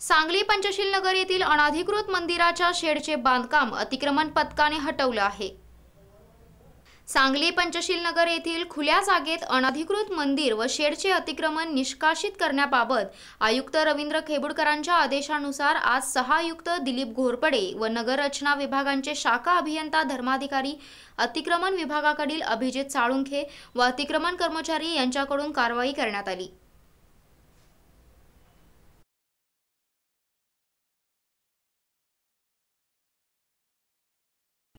सांगली पंचशील नगर येथील अनाधिकृत मंदिराच्या शेडचे बांधकाम अतिक्रमण पथकाने हटवलं आहे सांगली पंचशील नगर येथील खुल्या जागेत अनाधिकृत मंदिर व शेडचे अतिक्रमण निष्कासित करण्याबाबत आयुक्त रवींद्र खेबुडकरांच्या आदेशानुसार आज सहा आयुक्त दिलीप घोरपडे व नगररचना विभागांचे शाखा अभियंता धर्माधिकारी अतिक्रमण विभागाकडील अभिजित साळुंखे व अतिक्रमण कर्मचारी यांच्याकडून कारवाई करण्यात आली